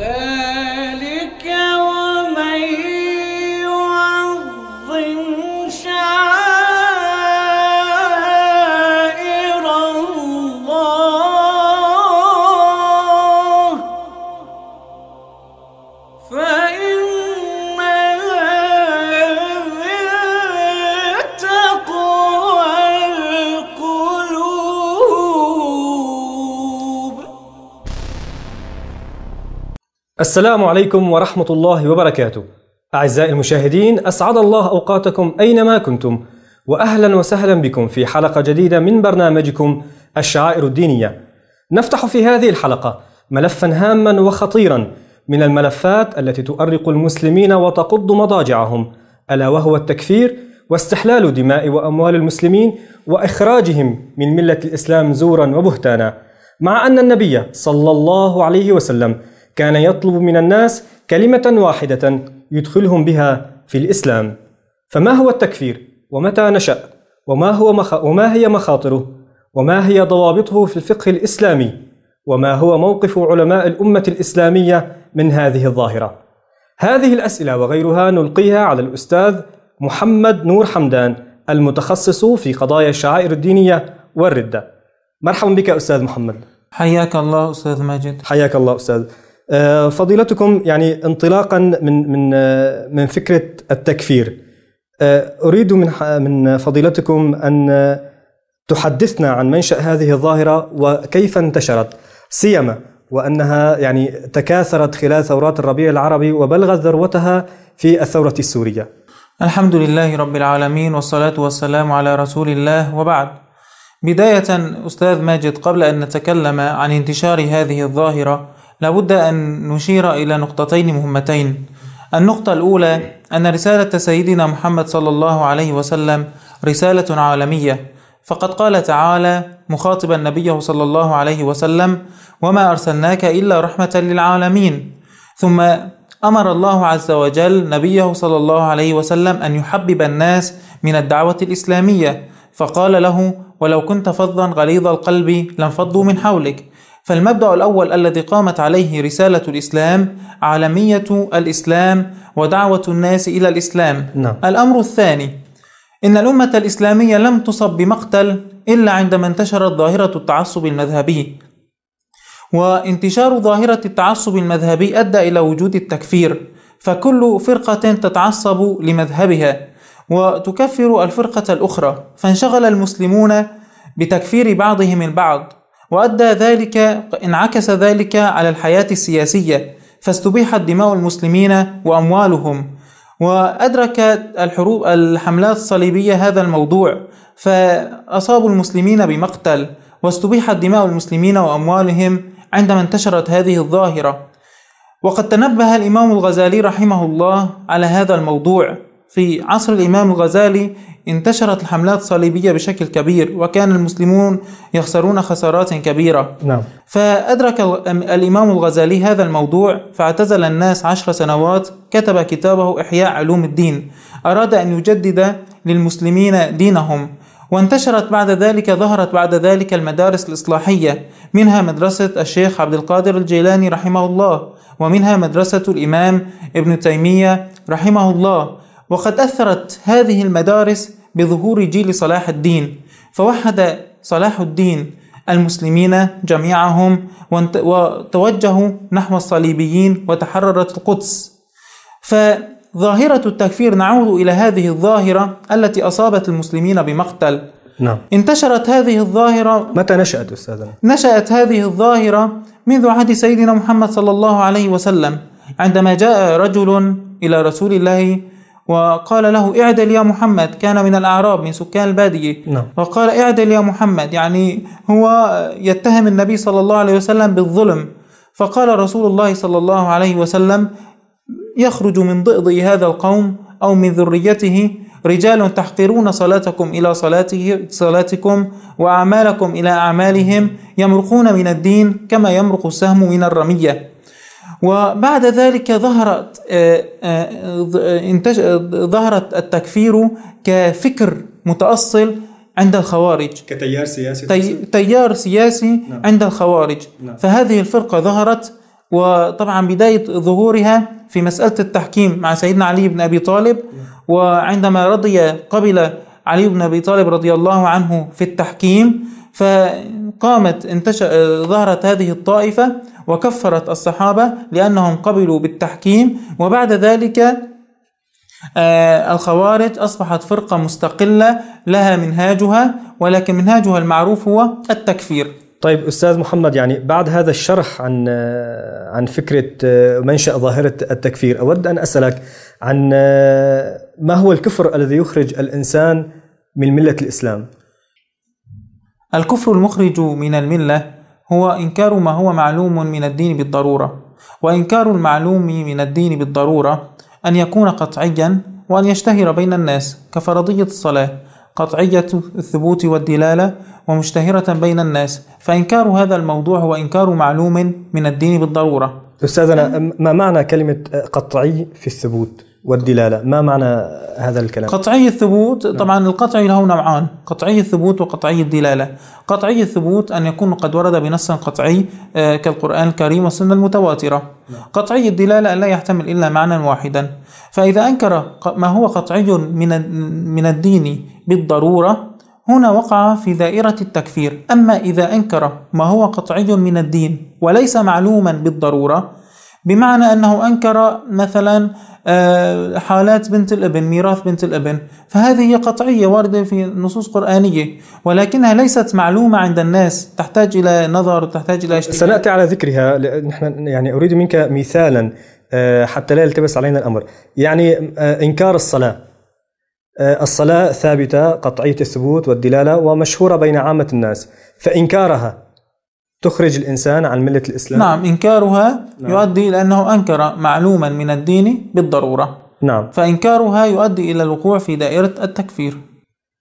Yeah. السلام عليكم ورحمة الله وبركاته. أعزائي المشاهدين، أسعد الله أوقاتكم أينما كنتم، وأهلا وسهلا بكم في حلقة جديدة من برنامجكم الشعائر الدينية. نفتح في هذه الحلقة ملفا هاما وخطيرا من الملفات التي تؤرق المسلمين وتقض مضاجعهم، ألا وهو التكفير واستحلال دماء وأموال المسلمين وإخراجهم من ملة الإسلام زورا وبهتانا. مع أن النبي صلى الله عليه وسلم كان يطلب من الناس كلمة واحدة يدخلهم بها في الإسلام فما هو التكفير؟ ومتى نشأ؟ وما, هو مخ... وما هي مخاطره؟ وما هي ضوابطه في الفقه الإسلامي؟ وما هو موقف علماء الأمة الإسلامية من هذه الظاهرة؟ هذه الأسئلة وغيرها نلقيها على الأستاذ محمد نور حمدان المتخصص في قضايا الشعائر الدينية والردة مرحبا بك أستاذ محمد حياك الله أستاذ ماجد حياك الله أستاذ آه، فضيلتكم يعني انطلاقا من من آه، من فكره التكفير آه، اريد من من فضيلتكم ان تحدثنا عن منشا هذه الظاهره وكيف انتشرت سيما وانها يعني تكاثرت خلال ثورات الربيع العربي وبلغت ذروتها في الثوره السوريه. الحمد لله رب العالمين والصلاه والسلام على رسول الله وبعد. بدايه استاذ ماجد قبل ان نتكلم عن انتشار هذه الظاهره لابد أن نشير إلى نقطتين مهمتين النقطة الأولى أن رسالة سيدنا محمد صلى الله عليه وسلم رسالة عالمية فقد قال تعالى مخاطبا نبيه صلى الله عليه وسلم وما أرسلناك إلا رحمة للعالمين ثم أمر الله عز وجل نبيه صلى الله عليه وسلم أن يحبب الناس من الدعوة الإسلامية فقال له ولو كنت فظا غليظ القلب لانفضوا من حولك فالمبدأ الأول الذي قامت عليه رسالة الإسلام عالمية الإسلام ودعوة الناس إلى الإسلام نعم. الأمر الثاني إن الأمة الإسلامية لم تصب بمقتل إلا عندما انتشرت ظاهرة التعصب المذهبي وانتشار ظاهرة التعصب المذهبي أدى إلى وجود التكفير فكل فرقة تتعصب لمذهبها وتكفر الفرقة الأخرى فانشغل المسلمون بتكفير بعضهم البعض وأدى ذلك انعكس ذلك على الحياة السياسية فاستبيحت دماء المسلمين وأموالهم وأدركت الحروب الحملات الصليبية هذا الموضوع فأصابوا المسلمين بمقتل واستبيحت دماء المسلمين وأموالهم عندما انتشرت هذه الظاهرة وقد تنبه الإمام الغزالي رحمه الله على هذا الموضوع في عصر الإمام الغزالي انتشرت الحملات الصليبية بشكل كبير وكان المسلمون يخسرون خسارات كبيرة نعم. فأدرك الإمام الغزالي هذا الموضوع فاعتزل الناس عشر سنوات كتب كتابه إحياء علوم الدين أراد أن يجدد للمسلمين دينهم وانتشرت بعد ذلك ظهرت بعد ذلك المدارس الإصلاحية منها مدرسة الشيخ عبد القادر الجيلاني رحمه الله ومنها مدرسة الإمام ابن تيمية رحمه الله وقد أثرت هذه المدارس بظهور جيل صلاح الدين فوحد صلاح الدين المسلمين جميعهم وتوجهوا نحو الصليبيين وتحررت القدس فظاهرة التكفير نعود إلى هذه الظاهرة التي أصابت المسلمين بمقتل نعم. انتشرت هذه الظاهرة متى نشأت أستاذنا؟ نشأت هذه الظاهرة منذ عهد سيدنا محمد صلى الله عليه وسلم عندما جاء رجل إلى رسول الله وقال له اعدل يا محمد كان من الأعراب من سكان البادية نعم. وقال اعدل يا محمد يعني هو يتهم النبي صلى الله عليه وسلم بالظلم فقال رسول الله صلى الله عليه وسلم يخرج من ضئض هذا القوم أو من ذريته رجال تحقرون صلاتكم إلى صلاته صلاتكم وأعمالكم إلى أعمالهم يمرقون من الدين كما يمرق السهم من الرمية وبعد ذلك ظهرت آه، آه، آه، ظهرت التكفير كفكر متأصل عند الخوارج كتيار سياسي تي... تيار سياسي نعم. عند الخوارج نعم. فهذه الفرقة ظهرت وطبعا بداية ظهورها في مسألة التحكيم مع سيدنا علي بن أبي طالب نعم. وعندما رضي قبل علي بن أبي طالب رضي الله عنه في التحكيم فقامت انتشأ ظهرت هذه الطائفة وكفرت الصحابة لأنهم قبلوا بالتحكيم وبعد ذلك آه، الخوارج أصبحت فرقة مستقلة لها منهاجها ولكن منهاجها المعروف هو التكفير طيب استاذ محمد يعني بعد هذا الشرح عن آه، عن فكره آه، منشا ظاهره التكفير اود ان اسالك عن ما هو الكفر الذي يخرج الانسان من مله الاسلام الكفر المخرج من المله هو إنكار ما هو معلوم من الدين بالضرورة وإنكار المعلوم من الدين بالضرورة أن يكون قطعيا وأن يشتهر بين الناس كفرضية الصلاة قطعية الثبوت والدلالة ومشتهرة بين الناس فإنكار هذا الموضوع هو إنكار معلوم من الدين بالضرورة أستاذنا ما معنى كلمة قطعي في الثبوت؟ والدلالة ما معنى هذا الكلام؟ قطعي الثبوت نعم. طبعا القطعي له نوعان قطعي الثبوت وقطعي الدلالة قطعي الثبوت أن يكون قد ورد بنص قطعي آه، كالقرآن الكريم والسنة المتواترة نعم. قطعي الدلالة أن لا يحتمل إلا معنى واحدا فإذا أنكر ما هو قطعي من من الدين بالضرورة هنا وقع في دائرة التكفير أما إذا أنكر ما هو قطعي من الدين وليس معلوما بالضرورة بمعنى أنه أنكر مثلا آه، حالات بنت الابن ميراث بنت الابن فهذه هي قطعية واردة في نصوص قرآنية ولكنها ليست معلومة عند الناس تحتاج إلى نظر تحتاج إلى اجتهاد سنأتي على ذكرها نحن يعني أريد منك مثالا آه، حتى لا يلتبس علينا الأمر يعني آه، إنكار الصلاة الصلاة ثابتة قطعية الثبوت والدلالة ومشهورة بين عامة الناس فإنكارها تخرج الإنسان عن ملة الإسلام نعم إنكارها نعم. يؤدي إلى أنه أنكر معلوما من الدين بالضرورة نعم فإنكارها يؤدي إلى الوقوع في دائرة التكفير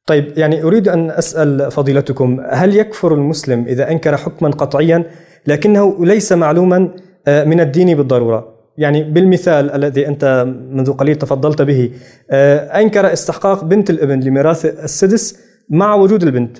طيب يعني أريد أن أسأل فضيلتكم هل يكفر المسلم إذا أنكر حكما قطعيا لكنه ليس معلوما آه، من الدين بالضرورة يعني بالمثال الذي أنت منذ قليل تفضلت به آه، أنكر استحقاق بنت الابن لميراث السدس مع وجود البنت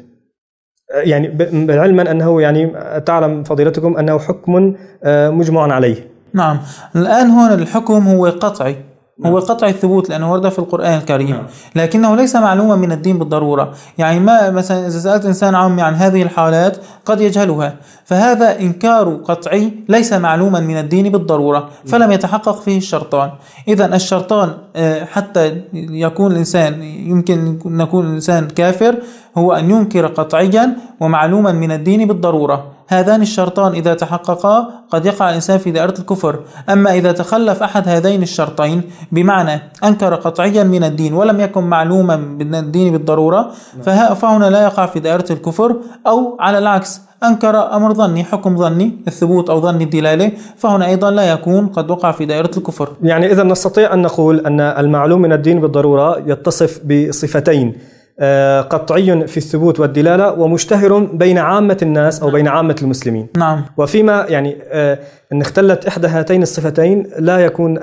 يعني بالعلم انه يعني تعلم فضيلتكم انه حكم آه، مجمع عليه. نعم، الان هنا الحكم هو قطعي نعم. هو قطع الثبوت لأنه ورد في القرآن الكريم نعم. لكنه ليس معلوما من الدين بالضرورة يعني ما مثلا إذا سألت إنسان عمي عن هذه الحالات قد يجهلها فهذا إنكار قطعي ليس معلوما من الدين بالضرورة فلم يتحقق فيه الشرطان إذا الشرطان آه، حتى يكون الإنسان يمكن أن الإنسان كافر هو أن ينكر قطعيا ومعلوما من الدين بالضرورة هذان الشرطان إذا تحققا قد يقع الإنسان في دائرة الكفر أما إذا تخلف أحد هذين الشرطين بمعنى أنكر قطعيا من الدين ولم يكن معلوما من الدين بالضرورة نعم. فهنا لا يقع في دائرة الكفر أو على العكس أنكر أمر ظني حكم ظني الثبوت أو ظني الدلالة فهنا أيضا لا يكون قد وقع في دائرة الكفر يعني إذا نستطيع أن نقول أن المعلوم من الدين بالضرورة يتصف بصفتين آه، قطعي في الثبوت والدلالة ومشتهر بين عامة الناس أو بين عامة المسلمين نعم وفيما يعني آه، أن اختلت إحدى هاتين الصفتين لا يكون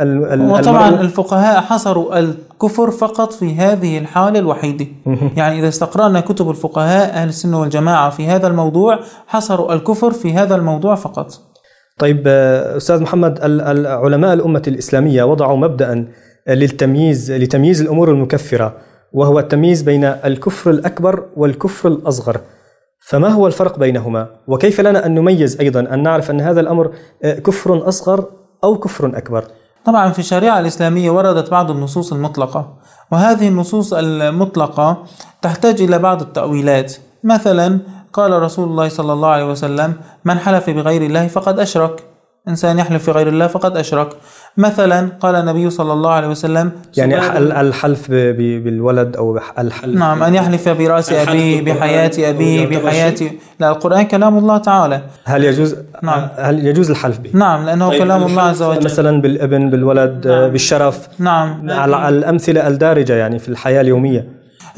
وطبعا الفقهاء حصروا الكفر فقط في هذه الحالة الوحيدة يعني إذا استقرأنا كتب الفقهاء أهل السنة والجماعة في هذا الموضوع حصروا الكفر في هذا الموضوع فقط طيب آه، أستاذ محمد علماء الأمة الإسلامية وضعوا مبدأ للتمييز لتمييز الأمور المكفرة وهو التمييز بين الكفر الأكبر والكفر الأصغر فما هو الفرق بينهما وكيف لنا أن نميز أيضا أن نعرف أن هذا الأمر آه، كفر أصغر أو كفر أكبر طبعا في الشريعة الإسلامية وردت بعض النصوص المطلقة وهذه النصوص المطلقة تحتاج إلى بعض التأويلات مثلا قال رسول الله صلى الله عليه وسلم من حلف بغير الله فقد أشرك إنسان يحلف في غير الله فقد أشرك مثلا قال النبي صلى الله عليه وسلم يعني الحلف بالولد او الحلف نعم ان يحلف براس ابيه بحياه ابيه بحياه لا القران كلام الله تعالى هل يجوز نعم هل يجوز الحلف به نعم لانه طيب كلام الله عز وجل مثلا بالابن بالولد نعم بالشرف نعم على الامثله الدارجه يعني في الحياه اليوميه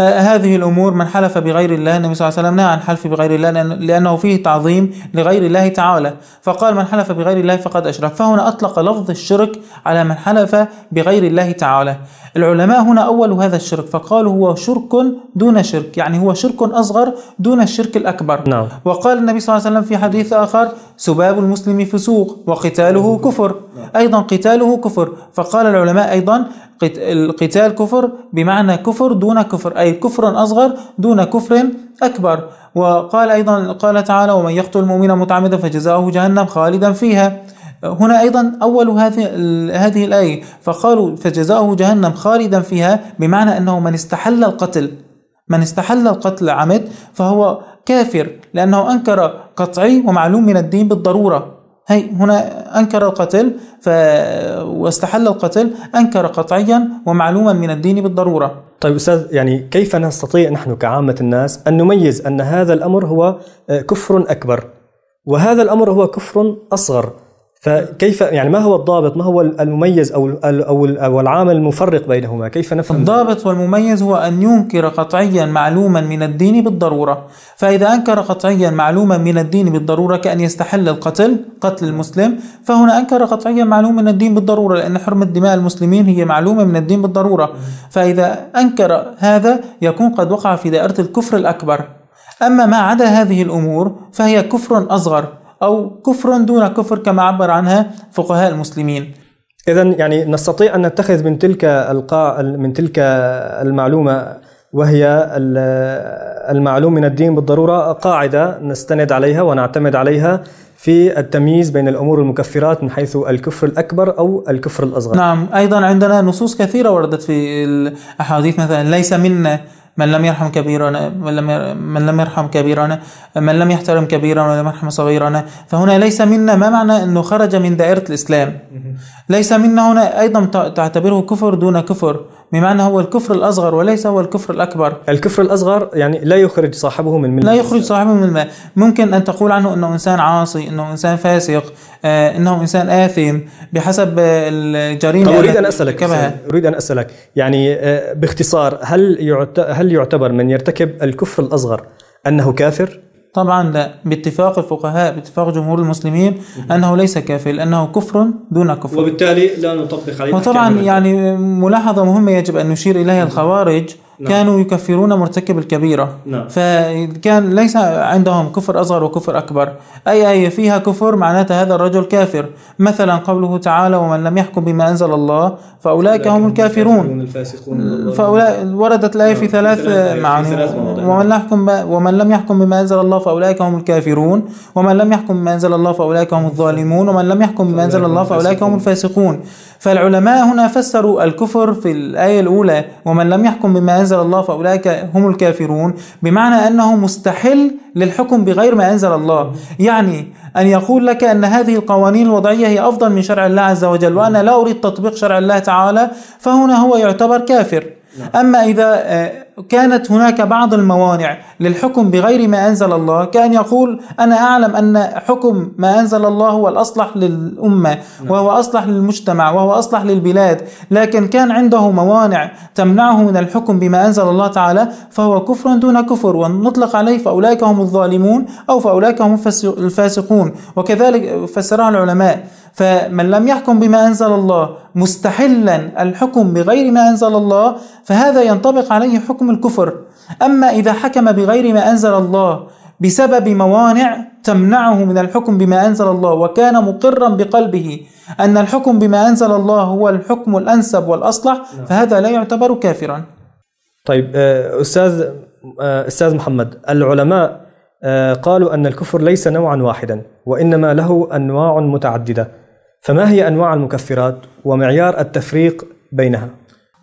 آه، هذه الأمور من حلف بغير الله النبي صلى الله عليه وسلم نهى عن حلف بغير الله لأنه فيه تعظيم لغير الله تعالى فقال من حلف بغير الله فقد أشرك فهنا أطلق لفظ الشرك على من حلف بغير الله تعالى العلماء هنا أول هذا الشرك فقالوا هو شرك دون شرك يعني هو شرك أصغر دون الشرك الأكبر نعم. وقال النبي صلى الله عليه وسلم في حديث آخر سباب المسلم فسوق وقتاله كفر أيضا قتاله كفر فقال العلماء أيضا القتال كفر بمعنى كفر دون كفر أي كفر أصغر دون كفر أكبر وقال أيضا قال تعالى ومن يقتل المؤمن متعمدا فجزاؤه جهنم خالدا فيها هنا أيضا أول هذه هذه الآية فقالوا فجزاؤه جهنم خالدا فيها بمعنى أنه من استحل القتل من استحل القتل عمد فهو كافر لأنه أنكر قطعي ومعلوم من الدين بالضرورة هي هنا أنكر القتل ف... واستحل القتل أنكر قطعيا ومعلوما من الدين بالضرورة طيب أستاذ يعني كيف نستطيع نحن كعامة الناس أن نميز أن هذا الأمر هو آه، كفر أكبر وهذا الأمر هو كفر أصغر فكيف يعني ما هو الضابط ما هو المميز او او او العامل المفرق بينهما كيف نفهم الضابط والمميز هو ان ينكر قطعيا معلوما من الدين بالضروره فاذا انكر قطعيا معلوما من الدين بالضروره كان يستحل القتل قتل المسلم فهنا انكر قطعيا معلوم من الدين بالضروره لان حرمه دماء المسلمين هي معلومه من الدين بالضروره فاذا انكر هذا يكون قد وقع في دائره الكفر الاكبر اما ما عدا هذه الامور فهي كفر اصغر أو كفر دون كفر كما عبر عنها فقهاء المسلمين إذا يعني نستطيع أن نتخذ من تلك القاع من تلك المعلومة وهي المعلوم من الدين بالضرورة قاعدة نستند عليها ونعتمد عليها في التمييز بين الأمور المكفرات من حيث الكفر الأكبر أو الكفر الأصغر نعم أيضا عندنا نصوص كثيرة وردت في الأحاديث مثلا ليس منا من لم يرحم كبيرنا من لم من لم يرحم كبيرنا من لم يحترم كبيرنا ولم يرحم صغيرنا فهنا ليس منا ما معنى انه خرج من دائره الاسلام ليس منا هنا ايضا تعتبره كفر دون كفر بمعنى هو الكفر الأصغر وليس هو الكفر الأكبر الكفر الأصغر يعني لا يخرج صاحبه من الملة لا يخرج صاحبه من الملة ممكن أن تقول عنه أنه إنسان عاصي أنه إنسان فاسق آه، أنه إنسان آثم بحسب آه، الجريمة طب أريد أن أسألك أريد أن أسألك يعني آه، باختصار هل هل يعتبر من يرتكب الكفر الأصغر أنه كافر؟ طبعا لا باتفاق الفقهاء باتفاق جمهور المسلمين انه ليس كافر لانه كفر دون كفر وبالتالي لا نطبق عليه وطبعا يعني ملاحظه مهمه يجب ان نشير اليها الخوارج نعم. كانوا يكفرون مرتكب الكبيرة نعم. فكان ليس عندهم كفر أصغر وكفر أكبر أي آية فيها كفر معناتها هذا الرجل كافر مثلا قوله تعالى ومن لم يحكم بما أنزل الله فأولئك هم الكافرون فأولئك وردت الآية في نعم، ثلاث معاني ومن, يحكم ومن لم يحكم بما أنزل الله فأولئك هم الكافرون ومن لم يحكم بما أنزل الله فأولئك هم الظالمون ومن لم يحكم بما أنزل الله فأولئك هم الفاسقون فالعلماء هنا فسروا الكفر في الآية الأولى ومن لم يحكم بما أنزل أنزل الله فأولئك هم الكافرون بمعنى أنه مستحل للحكم بغير ما أنزل الله يعني أن يقول لك أن هذه القوانين الوضعية هي أفضل من شرع الله عز وجل وأنا لا أريد تطبيق شرع الله تعالى فهنا هو يعتبر كافر نعم. أما إذا آه، كانت هناك بعض الموانع للحكم بغير ما أنزل الله كأن يقول أنا أعلم أن حكم ما أنزل الله هو الأصلح للأمة نعم. وهو أصلح للمجتمع وهو أصلح للبلاد لكن كان عنده موانع تمنعه من الحكم بما أنزل الله تعالى فهو كفر دون كفر ونطلق عليه فأولئك هم الظالمون أو فأولئك هم الفاسقون وكذلك فسرها العلماء فمن لم يحكم بما أنزل الله مستحلا الحكم بغير ما أنزل الله فهذا ينطبق عليه حكم حكم الكفر أما إذا حكم بغير ما أنزل الله بسبب موانع تمنعه من الحكم بما أنزل الله وكان مقرا بقلبه أن الحكم بما أنزل الله هو الحكم الأنسب والأصلح نعم. فهذا لا يعتبر كافرا طيب آه، أستاذ آه، أستاذ محمد العلماء آه، قالوا أن الكفر ليس نوعا واحدا وإنما له أنواع متعددة فما هي أنواع المكفرات ومعيار التفريق بينها؟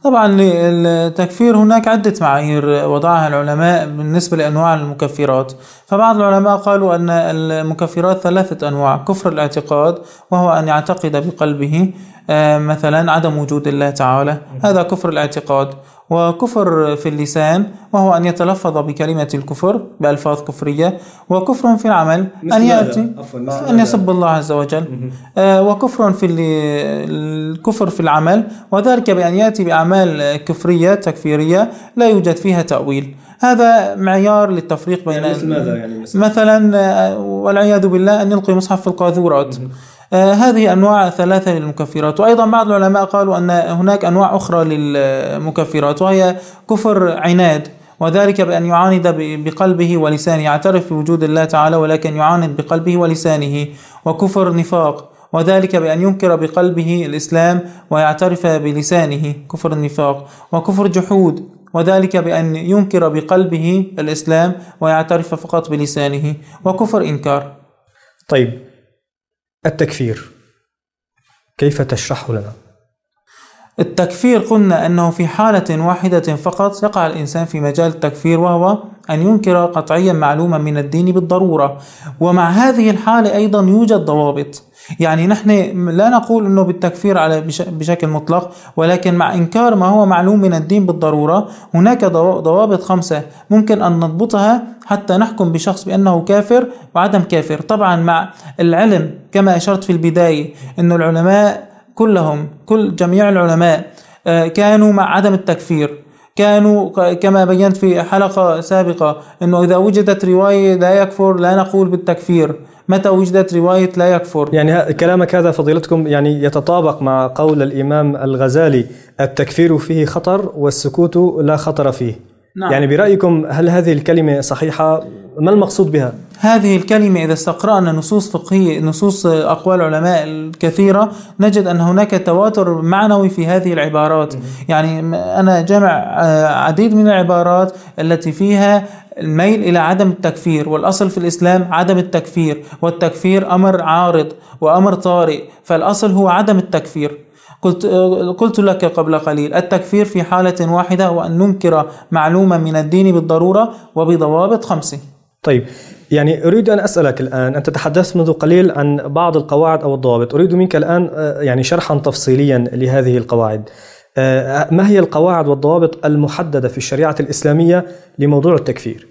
طبعا للتكفير هناك عدة معايير وضعها العلماء بالنسبة لأنواع المكفرات فبعض العلماء قالوا أن المكفرات ثلاثة أنواع كفر الاعتقاد وهو أن يعتقد بقلبه آه، مثلا عدم وجود الله تعالى هذا كفر الاعتقاد وكفر في اللسان وهو أن يتلفظ بكلمة الكفر بألفاظ كفرية وكفر في العمل أن يأتي أن يسب الله عز وجل آه، وكفر في الكفر في العمل وذلك بأن يأتي بأعمال كفرية تكفيرية لا يوجد فيها تأويل هذا معيار للتفريق بين يعني, يعني مثلا آه، والعياذ بالله أن يلقي مصحف في القاذورات آه، هذه أنواع ثلاثة للمكفرات وأيضا بعض العلماء قالوا أن هناك أنواع أخرى للمكفرات وهي كفر عناد وذلك بأن يعاند بقلبه ولسانه يعترف بوجود الله تعالى ولكن يعاند بقلبه ولسانه وكفر نفاق وذلك بأن ينكر بقلبه الإسلام ويعترف بلسانه كفر النفاق وكفر جحود وذلك بأن ينكر بقلبه الإسلام ويعترف فقط بلسانه وكفر إنكار طيب التكفير كيف تشرحه لنا؟ التكفير قلنا أنه في حالة واحدة فقط يقع الإنسان في مجال التكفير وهو أن ينكر قطعيا معلوما من الدين بالضرورة ومع هذه الحالة أيضا يوجد ضوابط يعني نحن لا نقول انه بالتكفير على بشكل مطلق ولكن مع انكار ما هو معلوم من الدين بالضروره هناك ضوابط خمسه ممكن ان نضبطها حتى نحكم بشخص بانه كافر وعدم كافر طبعا مع العلم كما اشرت في البدايه انه العلماء كلهم كل جميع العلماء آه، كانوا مع عدم التكفير كانوا كما بينت في حلقه سابقه انه اذا وجدت روايه لا يكفر لا نقول بالتكفير متى وجدت رواية لا يكفر يعني كلامك هذا فضيلتكم يعني يتطابق مع قول الإمام الغزالي التكفير فيه خطر والسكوت لا خطر فيه نعم. يعني برأيكم هل هذه الكلمة صحيحة؟ ما المقصود بها؟ هذه الكلمة إذا استقرأنا نصوص فقهية نصوص أقوال علماء الكثيرة نجد أن هناك تواتر معنوي في هذه العبارات مم. يعني أنا جمع آه، عديد من العبارات التي فيها الميل إلى عدم التكفير والأصل في الإسلام عدم التكفير والتكفير أمر عارض وأمر طارئ فالأصل هو عدم التكفير قلت, قلت لك قبل قليل التكفير في حالة واحدة وأن ننكر معلومة من الدين بالضرورة وبضوابط خمسة طيب يعني أريد أن أسألك الآن أنت تحدثت منذ قليل عن بعض القواعد أو الضوابط أريد منك الآن آه، يعني شرحا تفصيليا لهذه القواعد آه، ما هي القواعد والضوابط المحددة في الشريعة الإسلامية لموضوع التكفير؟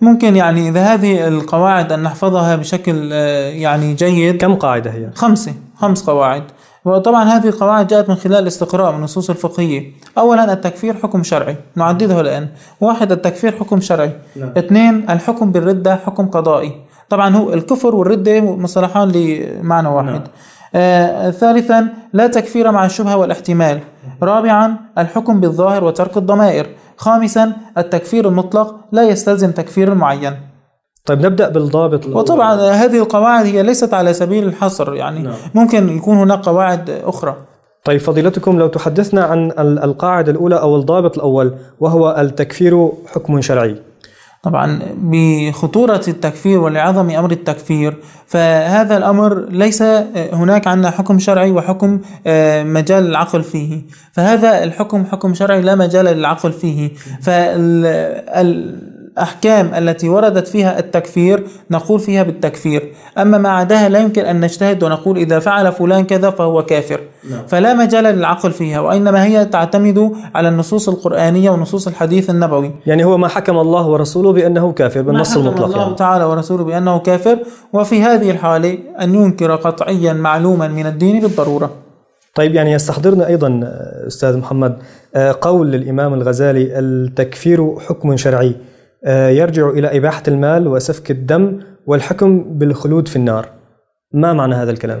ممكن يعني إذا هذه القواعد أن نحفظها بشكل آه، يعني جيد كم قاعدة هي؟ خمسة خمس قواعد وطبعا هذه القواعد جاءت من خلال الاستقراء من النصوص الفقهية أولا التكفير حكم شرعي نعدده الآن واحد التكفير حكم شرعي نعم. اثنين الحكم بالردة حكم قضائي طبعا هو الكفر والردة مصطلحان لمعنى واحد نعم. آه ثالثا لا تكفير مع الشبهة والاحتمال رابعا الحكم بالظاهر وترك الضمائر خامسا التكفير المطلق لا يستلزم تكفير معين طيب نبدا بالضابط وطبعا هذه القواعد هي ليست على سبيل الحصر يعني نعم. ممكن يكون هناك قواعد اخرى طيب فضيلتكم لو تحدثنا عن القاعده الاولى او الضابط الاول وهو التكفير حكم شرعي طبعا بخطورة التكفير ولعظم أمر التكفير فهذا الأمر ليس هناك عندنا حكم شرعي وحكم آه، مجال العقل فيه فهذا الحكم حكم شرعي لا مجال للعقل فيه فال الأحكام التي وردت فيها التكفير نقول فيها بالتكفير أما ما عداها لا يمكن أن نجتهد ونقول إذا فعل فلان كذا فهو كافر نعم. فلا مجال للعقل فيها وإنما هي تعتمد على النصوص القرآنية ونصوص الحديث النبوي يعني هو ما حكم الله ورسوله بأنه كافر بالنص المطلق يعني. الله يعني. تعالى ورسوله بأنه كافر وفي هذه الحالة أن ينكر قطعيا معلوما من الدين بالضرورة طيب يعني يستحضرنا أيضا آه، أستاذ محمد آه، قول الإمام الغزالي التكفير حكم شرعي آه، يرجع إلى إباحة المال وسفك الدم والحكم بالخلود في النار ما معنى هذا الكلام؟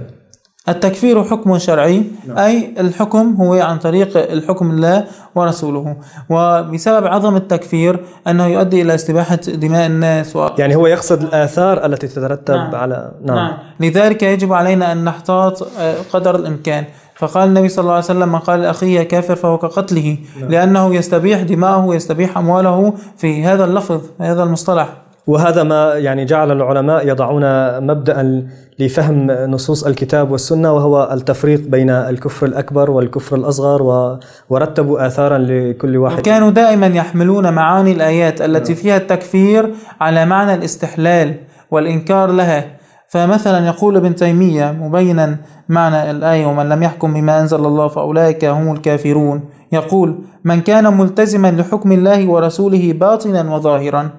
التكفير حكم شرعي نعم. أي الحكم هو عن طريق الحكم الله ورسوله وبسبب عظم التكفير أنه يؤدي إلى استباحة دماء الناس و... يعني هو يقصد الآثار التي تترتب نعم. على نعم. نعم لذلك يجب علينا أن نحتاط آه، قدر الإمكان فقال النبي صلى الله عليه وسلم من قال أخيه كافر فهو كقتله نعم. لأنه يستبيح دماءه ويستبيح أمواله في هذا اللفظ هذا المصطلح وهذا ما يعني جعل العلماء يضعون مبدأ لفهم نصوص الكتاب والسنة وهو التفريق بين الكفر الأكبر والكفر الأصغر ورتبوا آثارا لكل واحد وكانوا دائما يحملون معاني الآيات التي نعم. فيها التكفير على معنى الاستحلال والإنكار لها فمثلا يقول ابن تيمية مبينا معنى الآية ومن لم يحكم بما أنزل الله فأولئك هم الكافرون يقول من كان ملتزما لحكم الله ورسوله باطنا وظاهرا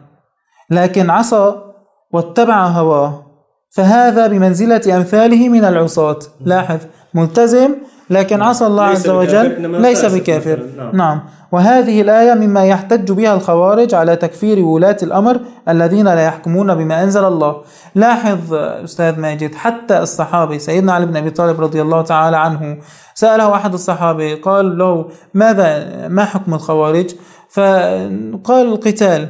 لكن عصى واتبع هواه فهذا بمنزلة أمثاله من العصاة لاحظ ملتزم لكن عصى نعم. الله عز وجل ليس بكافر نعم. نعم وهذه الآية مما يحتج بها الخوارج على تكفير ولاة الأمر الذين لا يحكمون بما أنزل الله لاحظ أستاذ ماجد حتى الصحابي سيدنا علي بن أبي طالب رضي الله تعالى عنه سأله أحد الصحابة قال له ماذا ما حكم الخوارج فقال القتال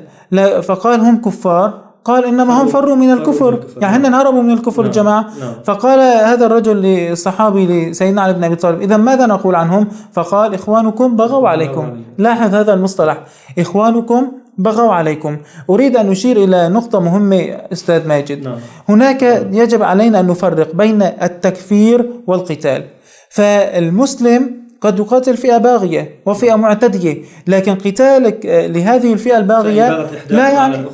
فقال هم كفار قال انما هم فروا من الكفر يعني هن هربوا من الكفر الجماعه نعم، نعم. فقال هذا الرجل للصحابي لسيدنا علي بن ابي طالب اذا ماذا نقول عنهم فقال اخوانكم بغوا نعم، عليكم لاحظ هذا المصطلح اخوانكم بغوا عليكم أريد أن أشير إلى نقطة مهمة أستاذ ماجد هناك يجب علينا أن نفرق بين التكفير والقتال فالمسلم قد يقاتل فئة باغية وفئة نعم. معتدية لكن قتالك آه، لهذه الفئة الباغية لا يعني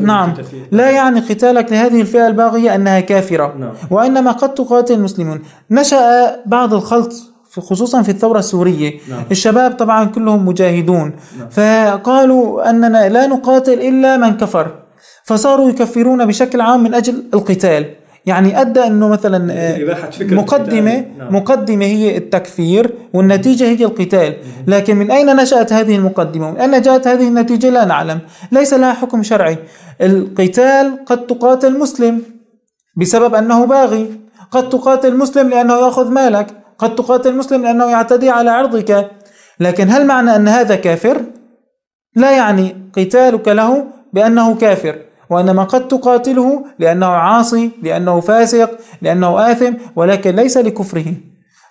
نعم لا يعني قتالك لهذه الفئة الباغية أنها كافرة نعم. وإنما قد تقاتل المسلمون نشأ بعض الخلط خصوصا في الثورة السورية نعم. الشباب طبعا كلهم مجاهدون نعم. فقالوا أننا لا نقاتل إلا من كفر فصاروا يكفرون بشكل عام من أجل القتال يعني ادى انه مثلا آه، مقدمه نعم. مقدمه هي التكفير والنتيجه هي القتال لكن من اين نشات هذه المقدمه ومن اين جاءت هذه النتيجه لا نعلم ليس لها حكم شرعي القتال قد تقاتل مسلم بسبب انه باغي قد تقاتل مسلم لانه ياخذ مالك قد تقاتل مسلم لانه يعتدي على عرضك لكن هل معنى ان هذا كافر لا يعني قتالك له بانه كافر وإنما قد تقاتله لأنه عاصي لأنه فاسق لأنه آثم ولكن ليس لكفره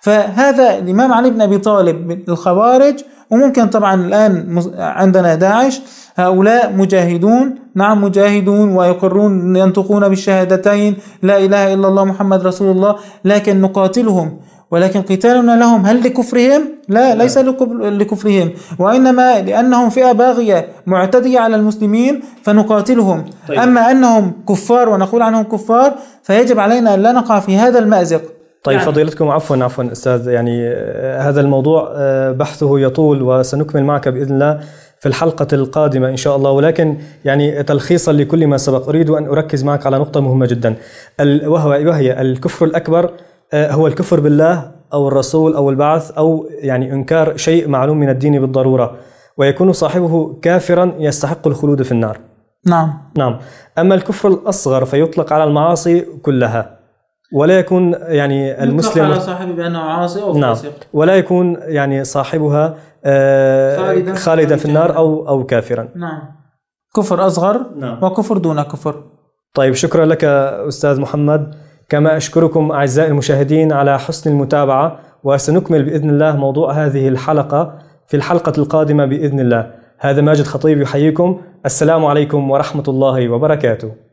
فهذا الإمام علي بن أبي طالب من الخوارج وممكن طبعا الآن عندنا داعش هؤلاء مجاهدون نعم مجاهدون ويقرون ينطقون بالشهادتين لا إله إلا الله محمد رسول الله لكن نقاتلهم ولكن قتالنا لهم هل لكفرهم؟ لا ليس لكفرهم وإنما لأنهم فئة باغية معتدية على المسلمين فنقاتلهم طيب. أما أنهم كفار ونقول عنهم كفار فيجب علينا أن لا نقع في هذا المأزق طيب يعني. فضيلتكم عفوا عفوا استاذ يعني آه، هذا الموضوع آه، بحثه يطول وسنكمل معك باذن الله في الحلقة القادمة إن شاء الله ولكن يعني تلخيصا لكل ما سبق أريد أن أركز معك على نقطة مهمة جدا وهو وهي الكفر الأكبر آه، هو الكفر بالله أو الرسول أو البعث أو يعني إنكار شيء معلوم من الدين بالضرورة ويكون صاحبه كافرا يستحق الخلود في النار نعم نعم أما الكفر الأصغر فيطلق على المعاصي كلها ولا يكون يعني المسلم على صاحبه بأنه عاصي أو نعم ولا يكون يعني صاحبها آه، خالدا, خالدا في النار أو أو كافرا نعم كفر أصغر نعم. وكفر دون كفر طيب شكرا لك أستاذ محمد كما أشكركم أعزائي المشاهدين على حسن المتابعة وسنكمل بإذن الله موضوع هذه الحلقة في الحلقة القادمة بإذن الله هذا ماجد خطيب يحييكم السلام عليكم ورحمة الله وبركاته